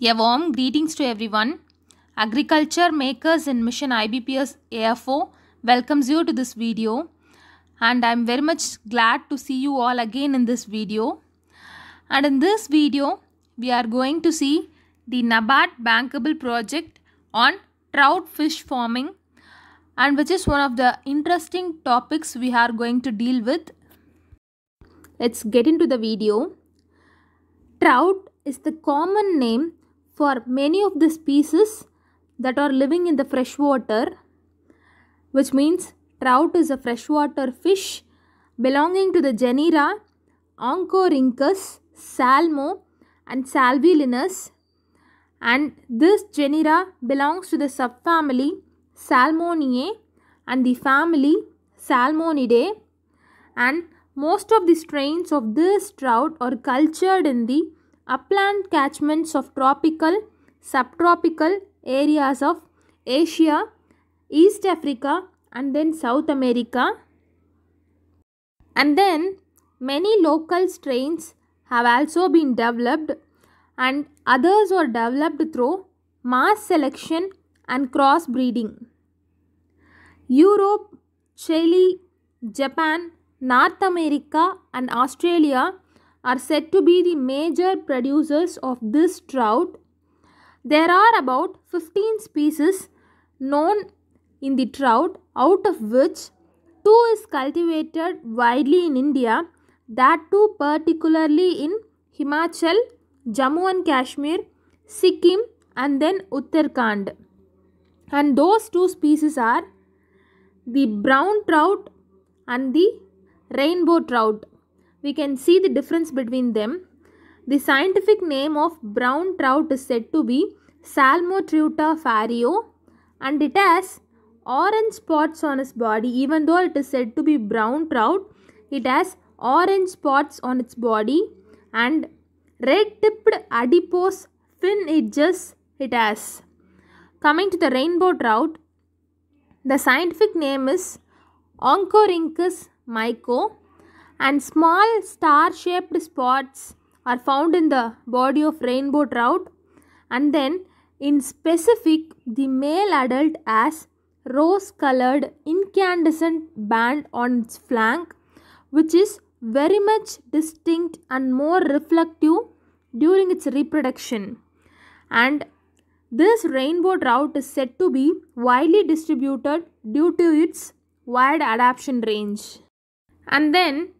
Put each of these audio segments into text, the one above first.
A warm greetings to everyone. Agriculture Makers and Mission IBPS AFO welcomes you to this video and I am very much glad to see you all again in this video. And in this video, we are going to see the NABARD Bankable project on trout fish farming and which is one of the interesting topics we are going to deal with. Let's get into the video. Trout is the common name for many of the species that are living in the freshwater, which means trout is a freshwater fish belonging to the genera Oncorhynchus, Salmo and Salvelinus and this genera belongs to the subfamily Salmoniae and the family Salmonidae and most of the strains of this trout are cultured in the upland catchments of tropical, subtropical areas of Asia, East Africa and then South America. And then many local strains have also been developed and others were developed through mass selection and crossbreeding. Europe, Chile, Japan, North America and Australia are said to be the major producers of this trout. There are about 15 species known in the trout, out of which two is cultivated widely in India, that too particularly in Himachal, Jammu and Kashmir, Sikkim and then Uttarakhand. And those two species are the brown trout and the rainbow trout we can see the difference between them. The scientific name of brown trout is said to be Salmotruta fario and it has orange spots on its body even though it is said to be brown trout it has orange spots on its body and red tipped adipose fin edges it has coming to the rainbow trout the scientific name is oncorhynchus myco and small star-shaped spots are found in the body of rainbow trout and then in specific the male adult has rose-colored incandescent band on its flank which is very much distinct and more reflective during its reproduction and this rainbow trout is said to be widely distributed due to its wide adaptation range. And then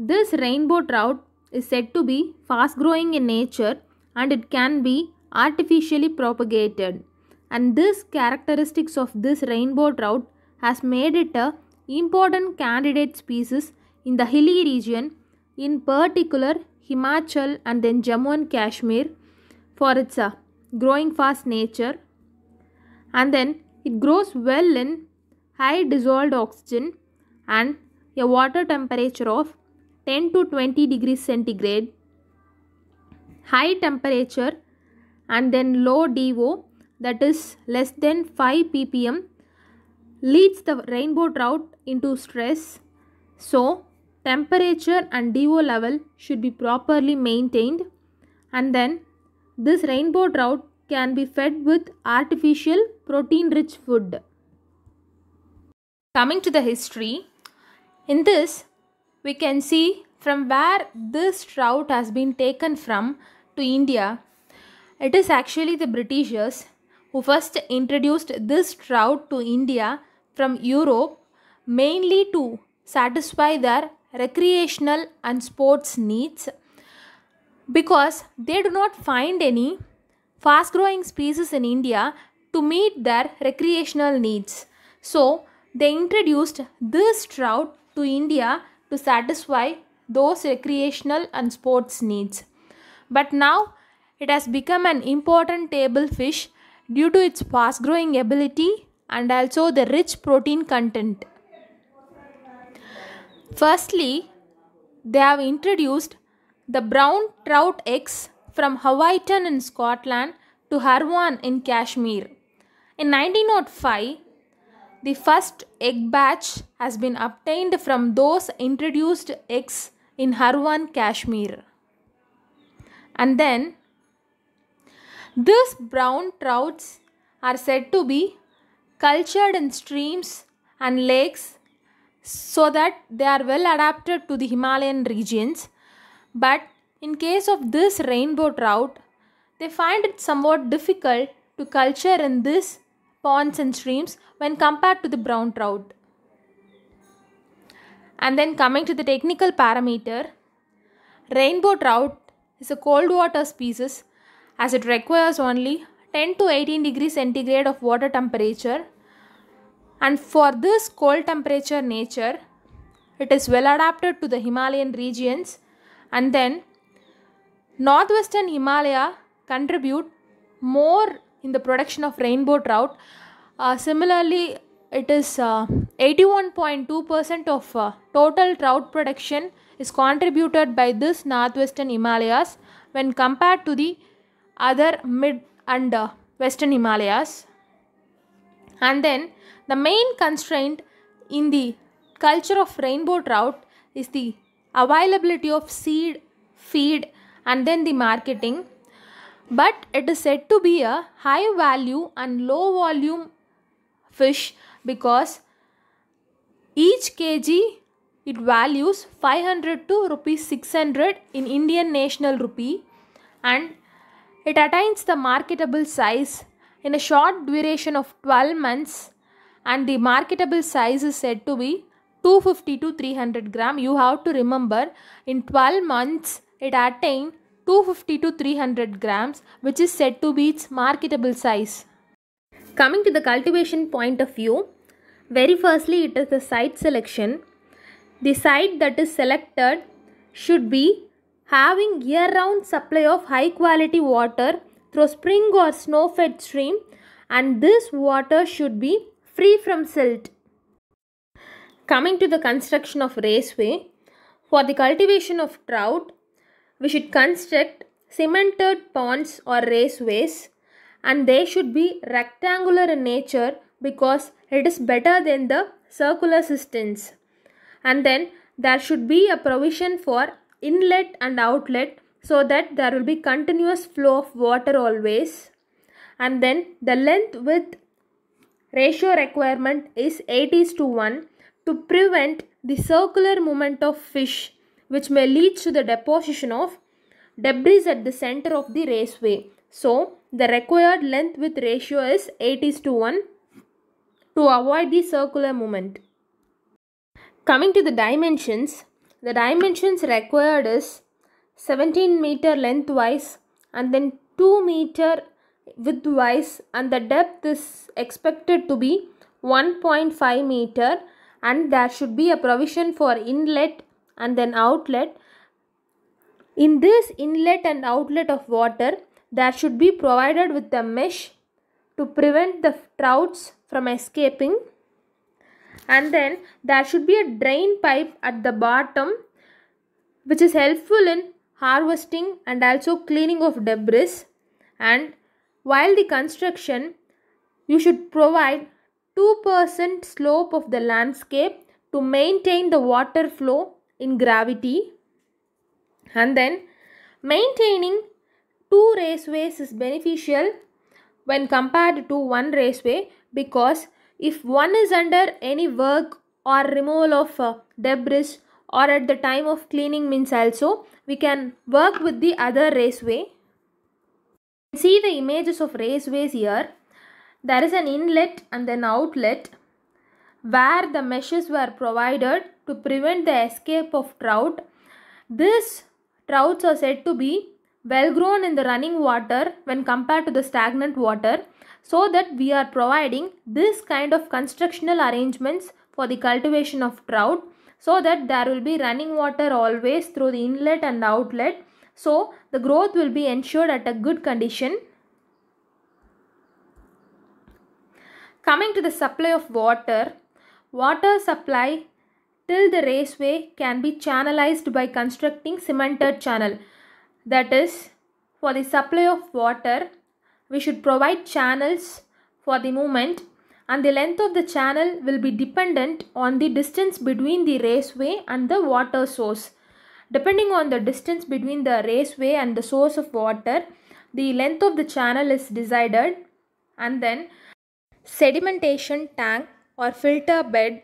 this rainbow trout is said to be fast growing in nature and it can be artificially propagated. And this characteristics of this rainbow trout has made it a important candidate species in the hilly region, in particular Himachal and then Jammu and Kashmir for its uh, growing fast nature. And then it grows well in high dissolved oxygen and a water temperature of 10 to 20 degrees centigrade, high temperature and then low DO that is less than 5 ppm leads the rainbow trout into stress. So, temperature and DO level should be properly maintained and then this rainbow trout can be fed with artificial protein rich food. Coming to the history, in this we can see from where this trout has been taken from to India. It is actually the Britishers who first introduced this trout to India from Europe mainly to satisfy their recreational and sports needs because they do not find any fast growing species in India to meet their recreational needs. So, they introduced this trout to India to satisfy those recreational and sports needs. But now it has become an important table fish due to its fast growing ability and also the rich protein content. Firstly, they have introduced the brown trout eggs from Hawaiiton in Scotland to Harwan in Kashmir. In 1905, the first egg batch has been obtained from those introduced eggs in Harwan, Kashmir. And then, these brown trouts are said to be cultured in streams and lakes so that they are well adapted to the Himalayan regions. But in case of this rainbow trout, they find it somewhat difficult to culture in this ponds and streams when compared to the brown trout. And then coming to the technical parameter, rainbow trout is a cold water species as it requires only 10 to 18 degrees centigrade of water temperature and for this cold temperature nature it is well adapted to the Himalayan regions and then northwestern Himalaya contribute more in the production of rainbow trout. Uh, similarly, it is 81.2% uh, of uh, total trout production is contributed by this northwestern Himalayas when compared to the other mid and uh, western Himalayas. And then the main constraint in the culture of rainbow trout is the availability of seed, feed, and then the marketing but it is said to be a high value and low volume fish because each kg it values 500 to rupees 600 in Indian national rupee and it attains the marketable size in a short duration of 12 months and the marketable size is said to be 250 to 300 gram you have to remember in 12 months it attained 250 to 300 grams which is said to be its marketable size. Coming to the cultivation point of view, very firstly it is the site selection. The site that is selected should be having year-round supply of high quality water through spring or snow-fed stream and this water should be free from silt. Coming to the construction of raceway, for the cultivation of trout, we should construct cemented ponds or raceways and they should be rectangular in nature because it is better than the circular systems. And then there should be a provision for inlet and outlet so that there will be continuous flow of water always. And then the length width ratio requirement is 8 to 1 to prevent the circular movement of fish which may lead to the deposition of debris at the center of the raceway. So, the required length width ratio is 8 is to 1 to avoid the circular movement. Coming to the dimensions, the dimensions required is 17 meter lengthwise and then 2 meter widthwise and the depth is expected to be 1.5 meter and there should be a provision for inlet and then outlet. In this inlet and outlet of water, there should be provided with a mesh to prevent the trouts from escaping. And then there should be a drain pipe at the bottom which is helpful in harvesting and also cleaning of debris. And while the construction, you should provide 2% slope of the landscape to maintain the water flow in gravity and then maintaining two raceways is beneficial when compared to one raceway because if one is under any work or removal of uh, debris or at the time of cleaning means also we can work with the other raceway see the images of raceways here there is an inlet and an outlet where the meshes were provided to prevent the escape of trout. These trouts are said to be well grown in the running water when compared to the stagnant water so that we are providing this kind of constructional arrangements for the cultivation of trout so that there will be running water always through the inlet and outlet so the growth will be ensured at a good condition. Coming to the supply of water, Water supply till the raceway can be channelized by constructing cemented channel. That is, for the supply of water, we should provide channels for the movement and the length of the channel will be dependent on the distance between the raceway and the water source. Depending on the distance between the raceway and the source of water, the length of the channel is decided and then sedimentation tank or filter bed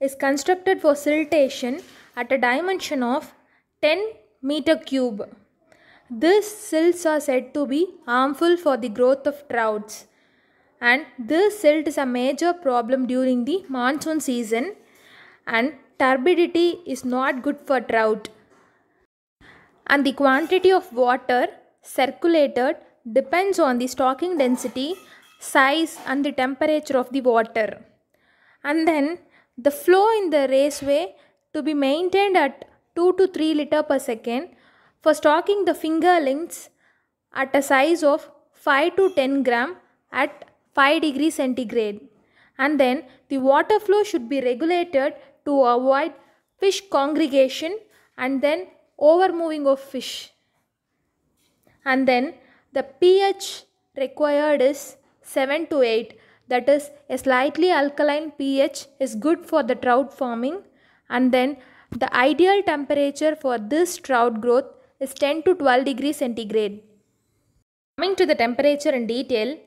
is constructed for siltation at a dimension of 10 meter cube. These silts are said to be harmful for the growth of trouts and this silt is a major problem during the monsoon season and turbidity is not good for trout. And the quantity of water circulated depends on the stocking density, size and the temperature of the water and then the flow in the raceway to be maintained at 2 to 3 liter per second for stocking the fingerlings at a size of 5 to 10 gram at 5 degree centigrade and then the water flow should be regulated to avoid fish congregation and then over moving of fish and then the pH required is 7 to 8 that is a slightly alkaline pH is good for the trout farming and then the ideal temperature for this trout growth is 10 to 12 degrees centigrade. Coming to the temperature in detail,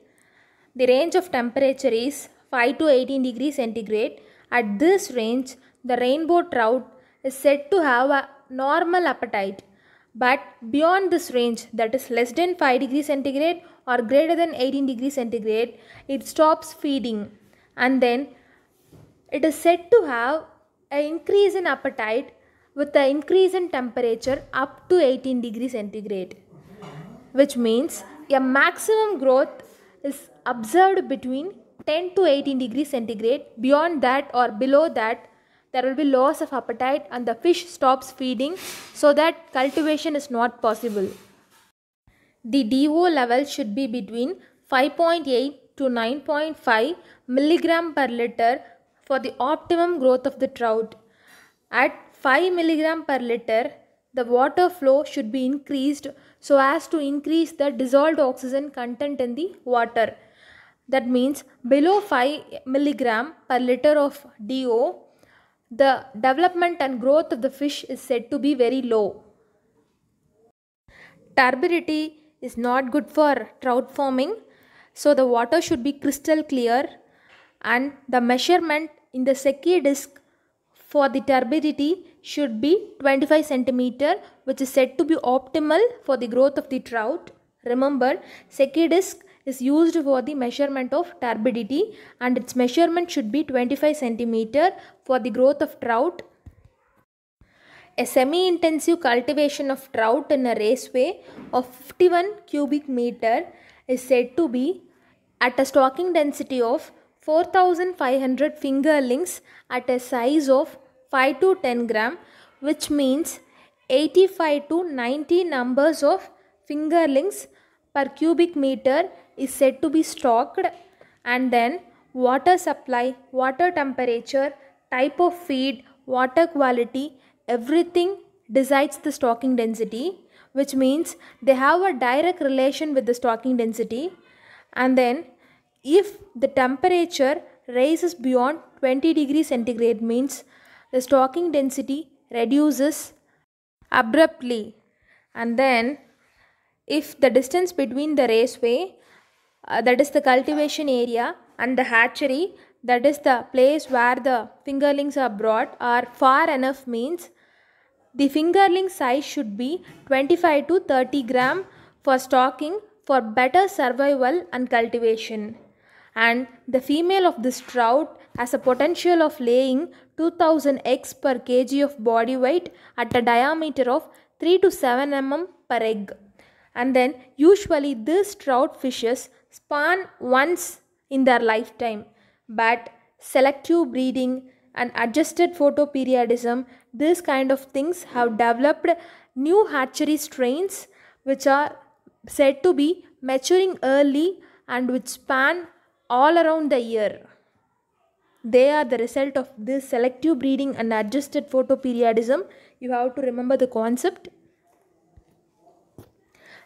the range of temperature is 5 to 18 degrees centigrade. At this range, the rainbow trout is said to have a normal appetite but beyond this range that is less than 5 degree centigrade or greater than 18 degree centigrade it stops feeding and then it is said to have an increase in appetite with the increase in temperature up to 18 degree centigrade which means a maximum growth is observed between 10 to 18 degree centigrade beyond that or below that there will be loss of appetite and the fish stops feeding so that cultivation is not possible. The DO level should be between 5.8 to 9.5 milligram per liter for the optimum growth of the trout. At 5 milligram per liter, the water flow should be increased so as to increase the dissolved oxygen content in the water. That means below 5 milligram per liter of DO, the development and growth of the fish is said to be very low. Turbidity is not good for trout farming, so the water should be crystal clear and the measurement in the Secchi disc for the turbidity should be 25 centimeter, which is said to be optimal for the growth of the trout. Remember, Secchi disc is used for the measurement of turbidity and its measurement should be 25 centimeter for the growth of trout. A semi-intensive cultivation of trout in a raceway of 51 cubic meter is said to be at a stocking density of 4500 fingerlings at a size of 5 to 10 gram which means 85 to 90 numbers of fingerlings per cubic meter is said to be stocked and then water supply, water temperature, type of feed, water quality, everything decides the stocking density which means they have a direct relation with the stocking density and then if the temperature rises beyond 20 degree centigrade means the stocking density reduces abruptly and then if the distance between the raceway uh, that is the cultivation area and the hatchery that is the place where the fingerlings are brought are far enough means the fingerling size should be 25 to 30 gram for stocking for better survival and cultivation and the female of this trout has a potential of laying 2000 eggs per kg of body weight at a diameter of 3 to 7 mm per egg and then usually this trout fishes spawn once in their lifetime, but selective breeding and adjusted photoperiodism, these kind of things have developed new hatchery strains which are said to be maturing early and which span all around the year. They are the result of this selective breeding and adjusted photoperiodism. You have to remember the concept.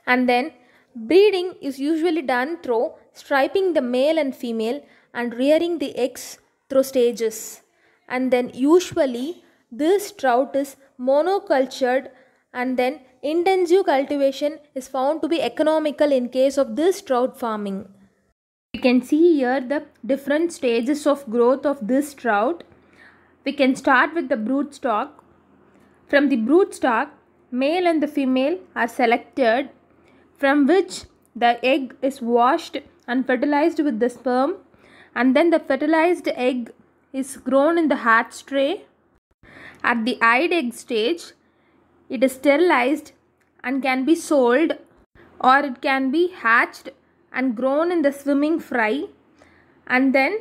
And then Breeding is usually done through striping the male and female and rearing the eggs through stages. And then usually this trout is monocultured and then intensive cultivation is found to be economical in case of this trout farming. We can see here the different stages of growth of this trout. We can start with the broodstock. From the broodstock, male and the female are selected from which the egg is washed and fertilized with the sperm and then the fertilized egg is grown in the hatch tray. At the eyed egg stage, it is sterilized and can be sold or it can be hatched and grown in the swimming fry and then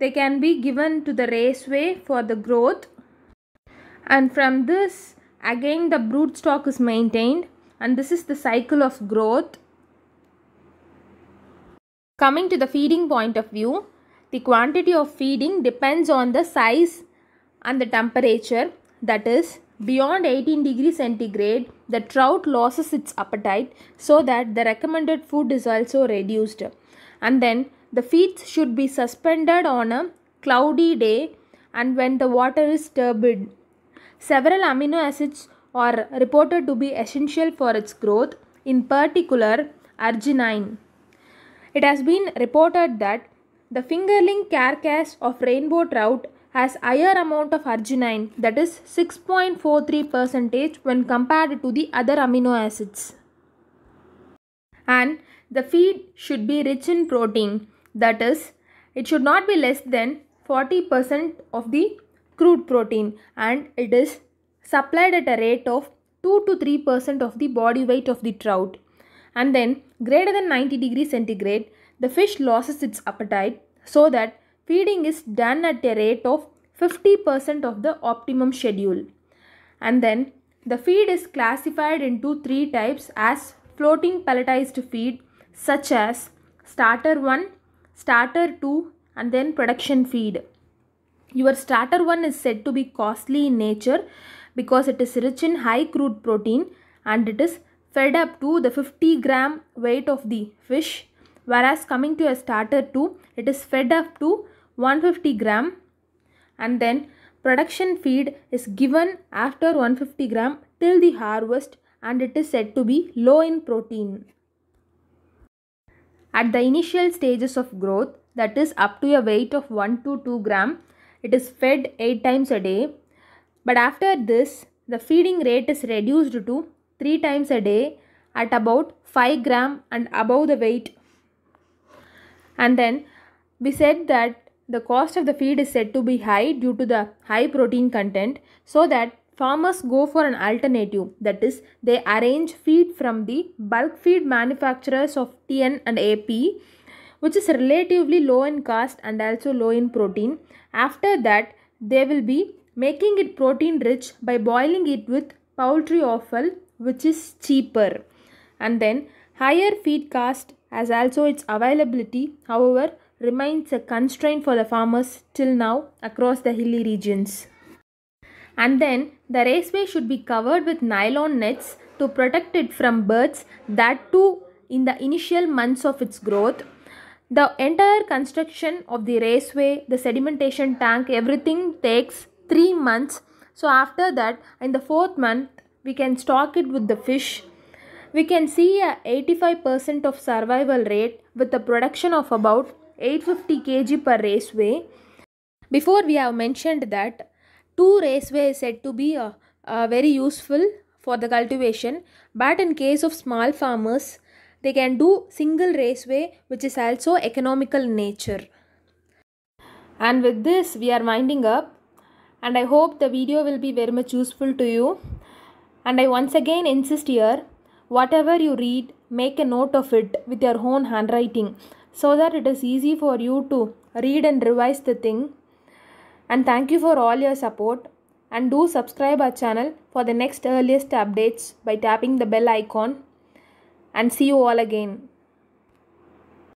they can be given to the raceway for the growth and from this again the broodstock is maintained and this is the cycle of growth. Coming to the feeding point of view, the quantity of feeding depends on the size and the temperature that is beyond 18 degree centigrade the trout loses its appetite so that the recommended food is also reduced and then the feeds should be suspended on a cloudy day and when the water is turbid several amino acids are reported to be essential for its growth, in particular arginine. It has been reported that the fingerling carcass of rainbow trout has higher amount of arginine that is 6.43 percentage when compared to the other amino acids. And the feed should be rich in protein that is it should not be less than 40% of the crude protein and it is supplied at a rate of 2 to 3 percent of the body weight of the trout. And then, greater than 90 degrees centigrade, the fish loses its appetite so that feeding is done at a rate of 50 percent of the optimum schedule. And then, the feed is classified into three types as floating pelletized feed, such as starter 1, starter 2, and then production feed. Your starter one is said to be costly in nature because it is rich in high crude protein and it is fed up to the 50 gram weight of the fish whereas coming to a starter 2 it is fed up to 150 gram and then production feed is given after 150 gram till the harvest and it is said to be low in protein. At the initial stages of growth that is up to a weight of 1 to 2 gram it is fed 8 times a day but after this, the feeding rate is reduced to 3 times a day at about 5 gram and above the weight. And then we said that the cost of the feed is said to be high due to the high protein content so that farmers go for an alternative that is they arrange feed from the bulk feed manufacturers of TN and AP which is relatively low in cost and also low in protein. After that they will be making it protein rich by boiling it with poultry offal which is cheaper and then higher feed cost as also its availability however remains a constraint for the farmers till now across the hilly regions. And then the raceway should be covered with nylon nets to protect it from birds that too in the initial months of its growth. The entire construction of the raceway, the sedimentation tank, everything takes three months so after that in the fourth month we can stock it with the fish we can see a 85% of survival rate with a production of about 850 kg per raceway before we have mentioned that two raceway is said to be a uh, uh, very useful for the cultivation but in case of small farmers they can do single raceway which is also economical in nature and with this we are winding up and I hope the video will be very much useful to you. And I once again insist here, whatever you read, make a note of it with your own handwriting so that it is easy for you to read and revise the thing. And thank you for all your support and do subscribe our channel for the next earliest updates by tapping the bell icon and see you all again.